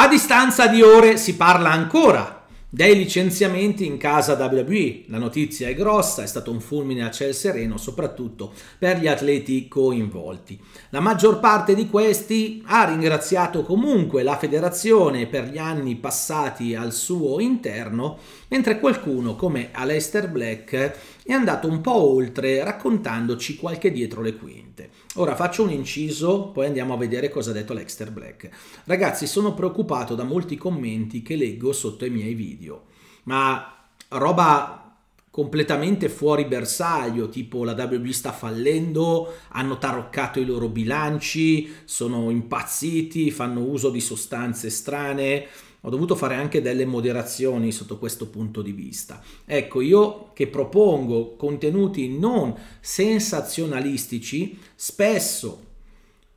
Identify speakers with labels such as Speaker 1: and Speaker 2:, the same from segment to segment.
Speaker 1: A distanza di ore si parla ancora dei licenziamenti in casa WWE. La notizia è grossa, è stato un fulmine a ciel sereno, soprattutto per gli atleti coinvolti. La maggior parte di questi ha ringraziato comunque la federazione per gli anni passati al suo interno, mentre qualcuno come Aleister Black è andato un po' oltre raccontandoci qualche dietro le quinte. Ora faccio un inciso, poi andiamo a vedere cosa ha detto Lexter Black. Ragazzi, sono preoccupato da molti commenti che leggo sotto i miei video, ma roba completamente fuori bersaglio, tipo la WB sta fallendo, hanno taroccato i loro bilanci, sono impazziti, fanno uso di sostanze strane. Ho dovuto fare anche delle moderazioni sotto questo punto di vista. Ecco, io che propongo contenuti non sensazionalistici, spesso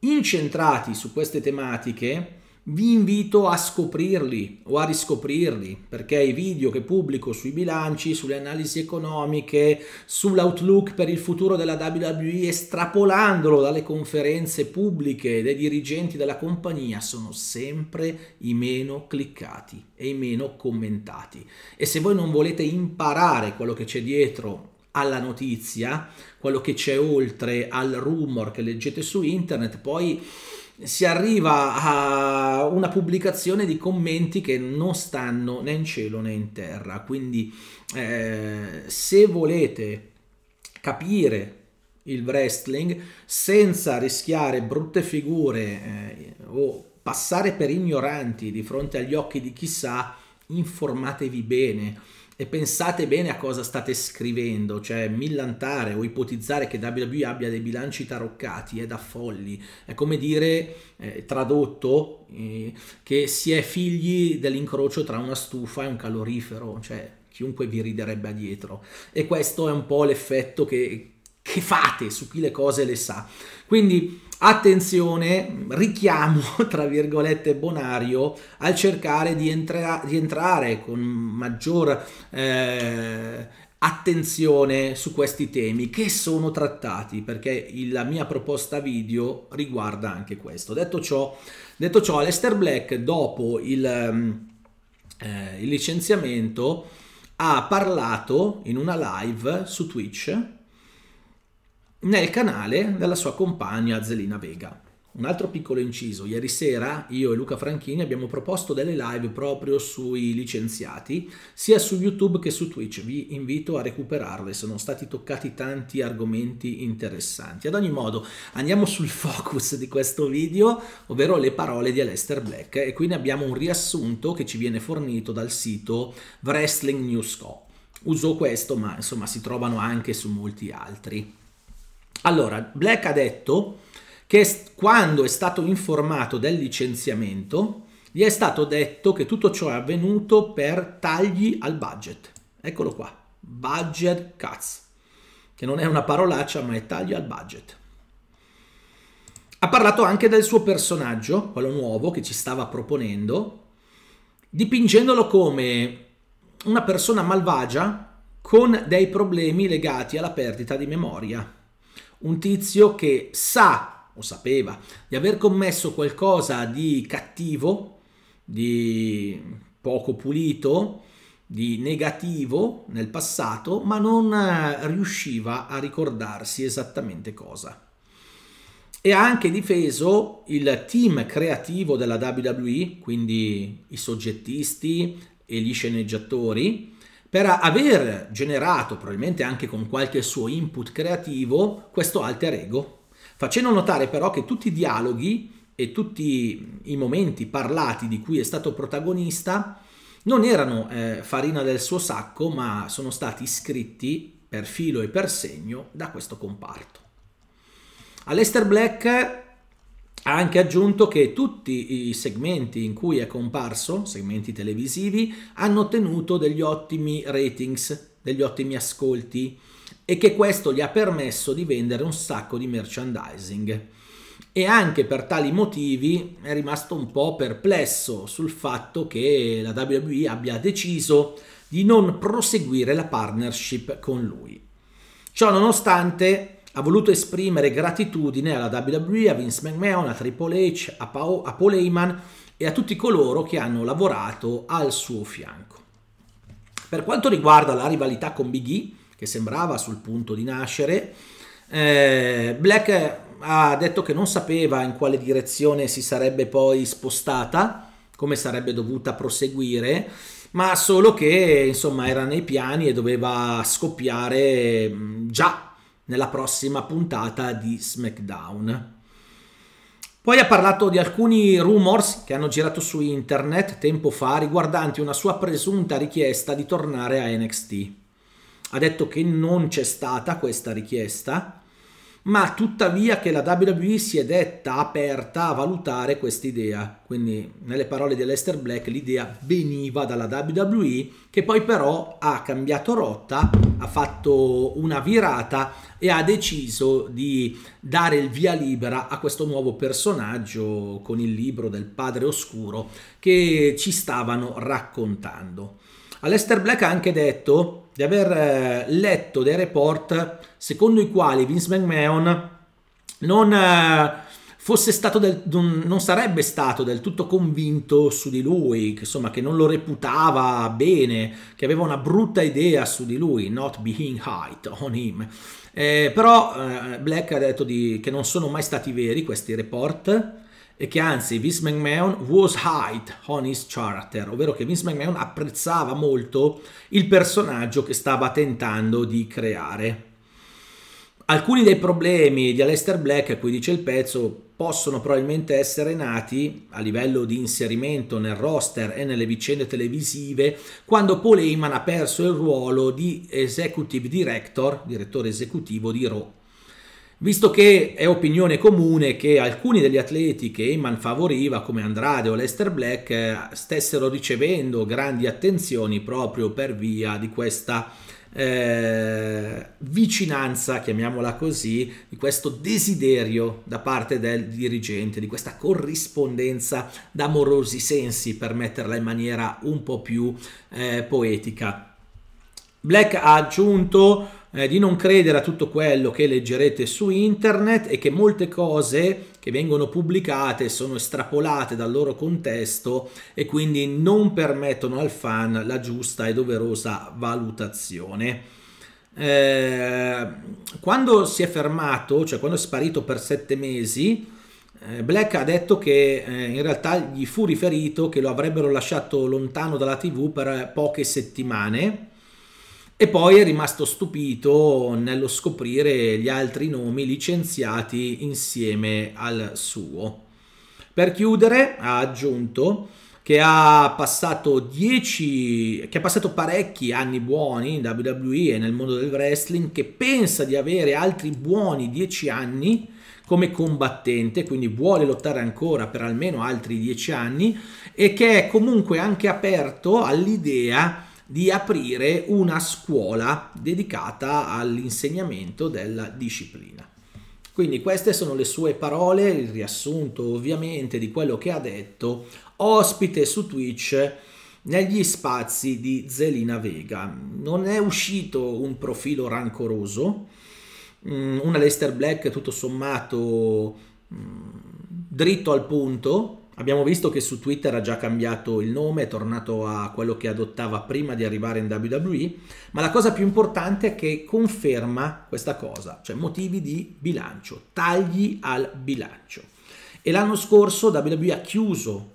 Speaker 1: incentrati su queste tematiche, vi invito a scoprirli o a riscoprirli, perché i video che pubblico sui bilanci, sulle analisi economiche, sull'outlook per il futuro della WWE, estrapolandolo dalle conferenze pubbliche dei dirigenti della compagnia, sono sempre i meno cliccati e i meno commentati. E se voi non volete imparare quello che c'è dietro alla notizia, quello che c'è oltre al rumor che leggete su internet, poi si arriva a una pubblicazione di commenti che non stanno né in cielo né in terra. Quindi eh, se volete capire il wrestling senza rischiare brutte figure eh, o passare per ignoranti di fronte agli occhi di chissà, informatevi bene e pensate bene a cosa state scrivendo, cioè millantare o ipotizzare che WWE abbia dei bilanci taroccati è da folli, è come dire eh, tradotto eh, che si è figli dell'incrocio tra una stufa e un calorifero, cioè chiunque vi riderebbe dietro e questo è un po' l'effetto che che fate, su chi le cose le sa. Quindi attenzione, richiamo, tra virgolette, bonario al cercare di, entra di entrare con maggior eh, attenzione su questi temi che sono trattati, perché la mia proposta video riguarda anche questo. Detto ciò, detto ciò Lester Black, dopo il, ehm, eh, il licenziamento, ha parlato in una live su Twitch nel canale della sua compagna Zelina Vega. Un altro piccolo inciso, ieri sera io e Luca Franchini abbiamo proposto delle live proprio sui licenziati, sia su YouTube che su Twitch, vi invito a recuperarle, sono stati toccati tanti argomenti interessanti. Ad ogni modo, andiamo sul focus di questo video, ovvero le parole di Aleister Black, e qui ne abbiamo un riassunto che ci viene fornito dal sito Wrestling News Co. Uso questo, ma insomma si trovano anche su molti altri. Allora, Black ha detto che quando è stato informato del licenziamento, gli è stato detto che tutto ciò è avvenuto per tagli al budget. Eccolo qua, budget cuts, che non è una parolaccia ma è tagli al budget. Ha parlato anche del suo personaggio, quello nuovo che ci stava proponendo, dipingendolo come una persona malvagia con dei problemi legati alla perdita di memoria un tizio che sa o sapeva di aver commesso qualcosa di cattivo, di poco pulito, di negativo nel passato, ma non eh, riusciva a ricordarsi esattamente cosa. E ha anche difeso il team creativo della WWE, quindi i soggettisti e gli sceneggiatori, per aver generato, probabilmente anche con qualche suo input creativo, questo alter ego, facendo notare però che tutti i dialoghi e tutti i momenti parlati di cui è stato protagonista non erano eh, farina del suo sacco, ma sono stati scritti per filo e per segno da questo comparto. All'Ester Black ha anche aggiunto che tutti i segmenti in cui è comparso, segmenti televisivi, hanno ottenuto degli ottimi ratings, degli ottimi ascolti e che questo gli ha permesso di vendere un sacco di merchandising. E anche per tali motivi è rimasto un po' perplesso sul fatto che la WWE abbia deciso di non proseguire la partnership con lui. Ciò nonostante, ha voluto esprimere gratitudine alla WWE, a Vince McMahon, a Triple H, a, Paul, a Paul Heyman e a tutti coloro che hanno lavorato al suo fianco. Per quanto riguarda la rivalità con Big E, che sembrava sul punto di nascere, eh, Black ha detto che non sapeva in quale direzione si sarebbe poi spostata, come sarebbe dovuta proseguire, ma solo che insomma era nei piani e doveva scoppiare mm, già nella prossima puntata di SmackDown. Poi ha parlato di alcuni rumors che hanno girato su internet tempo fa riguardanti una sua presunta richiesta di tornare a NXT. Ha detto che non c'è stata questa richiesta, ma tuttavia che la WWE si è detta aperta a valutare quest'idea. Quindi nelle parole di Lester Black l'idea veniva dalla WWE che poi però ha cambiato rotta, ha fatto una virata e ha deciso di dare il via libera a questo nuovo personaggio con il libro del padre oscuro che ci stavano raccontando. Aleister Black ha anche detto di aver eh, letto dei report secondo i quali Vince McMahon non, eh, del, non sarebbe stato del tutto convinto su di lui, che, insomma che non lo reputava bene, che aveva una brutta idea su di lui, not being high on him. Eh, però eh, Black ha detto di, che non sono mai stati veri questi report e che anzi Vince McMahon was high on his charter, ovvero che Vince McMahon apprezzava molto il personaggio che stava tentando di creare. Alcuni dei problemi di Aleister Black, a cui dice il pezzo, possono probabilmente essere nati a livello di inserimento nel roster e nelle vicende televisive quando Paul Heyman ha perso il ruolo di executive director, direttore esecutivo di Raw Visto che è opinione comune che alcuni degli atleti che Eman favoriva, come Andrade o Lester Black, eh, stessero ricevendo grandi attenzioni proprio per via di questa eh, vicinanza, chiamiamola così, di questo desiderio da parte del dirigente, di questa corrispondenza d'amorosi sensi, per metterla in maniera un po' più eh, poetica. Black ha aggiunto eh, di non credere a tutto quello che leggerete su internet e che molte cose che vengono pubblicate sono estrapolate dal loro contesto e quindi non permettono al fan la giusta e doverosa valutazione. Eh, quando si è fermato, cioè quando è sparito per sette mesi, eh, Black ha detto che eh, in realtà gli fu riferito che lo avrebbero lasciato lontano dalla TV per poche settimane e poi è rimasto stupito nello scoprire gli altri nomi licenziati insieme al suo. Per chiudere ha aggiunto che ha passato 10 che ha passato parecchi anni buoni in WWE e nel mondo del wrestling che pensa di avere altri buoni dieci anni come combattente, quindi vuole lottare ancora per almeno altri dieci anni e che è comunque anche aperto all'idea di aprire una scuola dedicata all'insegnamento della disciplina. Quindi queste sono le sue parole, il riassunto ovviamente di quello che ha detto, ospite su Twitch negli spazi di Zelina Vega. Non è uscito un profilo rancoroso, mm, una Lester Black tutto sommato mm, dritto al punto, Abbiamo visto che su Twitter ha già cambiato il nome, è tornato a quello che adottava prima di arrivare in WWE, ma la cosa più importante è che conferma questa cosa, cioè motivi di bilancio, tagli al bilancio. E l'anno scorso WWE ha chiuso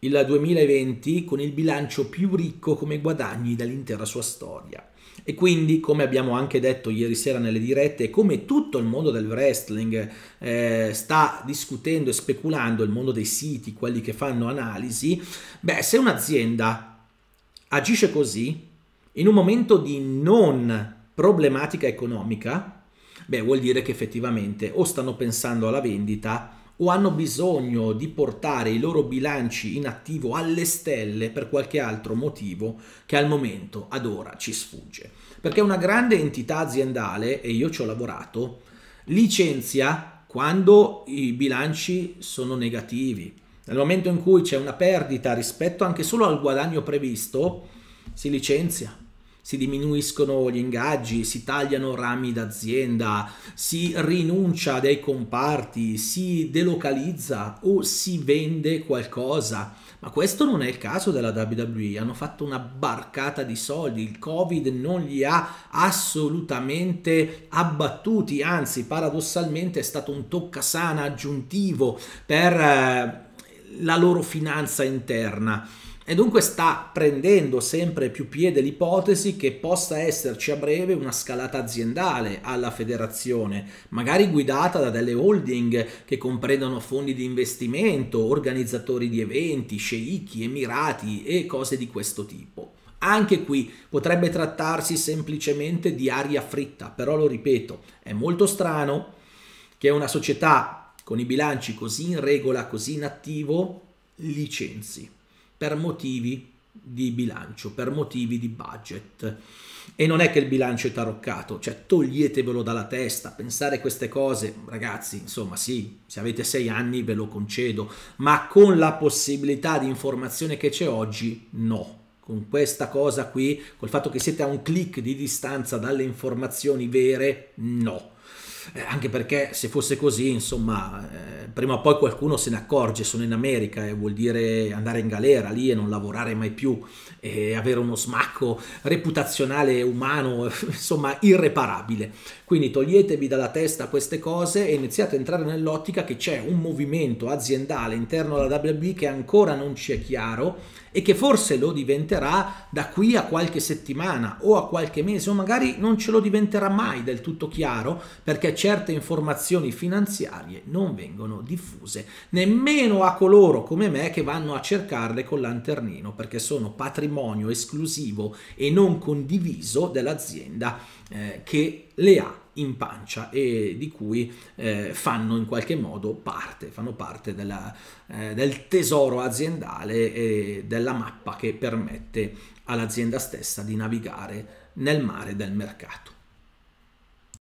Speaker 1: il 2020 con il bilancio più ricco come guadagni dell'intera sua storia. E quindi, come abbiamo anche detto ieri sera nelle dirette, come tutto il mondo del wrestling eh, sta discutendo e speculando, il mondo dei siti, quelli che fanno analisi, beh, se un'azienda agisce così, in un momento di non problematica economica, beh, vuol dire che effettivamente o stanno pensando alla vendita o hanno bisogno di portare i loro bilanci in attivo alle stelle per qualche altro motivo che al momento, ad ora, ci sfugge. Perché una grande entità aziendale, e io ci ho lavorato, licenzia quando i bilanci sono negativi. Nel momento in cui c'è una perdita rispetto anche solo al guadagno previsto, si licenzia si diminuiscono gli ingaggi, si tagliano rami d'azienda, si rinuncia a dei comparti, si delocalizza o si vende qualcosa. Ma questo non è il caso della WWE, hanno fatto una barcata di soldi, il Covid non li ha assolutamente abbattuti, anzi paradossalmente è stato un toccasana aggiuntivo per eh, la loro finanza interna. E dunque sta prendendo sempre più piede l'ipotesi che possa esserci a breve una scalata aziendale alla federazione, magari guidata da delle holding che comprendono fondi di investimento, organizzatori di eventi, sceicchi, emirati e cose di questo tipo. Anche qui potrebbe trattarsi semplicemente di aria fritta, però lo ripeto, è molto strano che una società con i bilanci così in regola, così in attivo, licenzi per motivi di bilancio, per motivi di budget. E non è che il bilancio è taroccato, cioè toglietevelo dalla testa, pensare queste cose, ragazzi, insomma sì, se avete sei anni ve lo concedo, ma con la possibilità di informazione che c'è oggi, no. Con questa cosa qui, col fatto che siete a un clic di distanza dalle informazioni vere, no eh, anche perché se fosse così, insomma, eh, prima o poi qualcuno se ne accorge, sono in America e vuol dire andare in galera lì e non lavorare mai più e avere uno smacco reputazionale umano, insomma, irreparabile. Quindi toglietevi dalla testa queste cose e iniziate a entrare nell'ottica che c'è un movimento aziendale interno alla WB che ancora non ci è chiaro e che forse lo diventerà da qui a qualche settimana o a qualche mese o magari non ce lo diventerà mai del tutto chiaro perché certe informazioni finanziarie non vengono diffuse nemmeno a coloro come me che vanno a cercarle col lanternino perché sono patrimonio esclusivo e non condiviso dell'azienda eh, che le ha in pancia e di cui eh, fanno in qualche modo parte, fanno parte della, eh, del tesoro aziendale e della mappa che permette all'azienda stessa di navigare nel mare del mercato.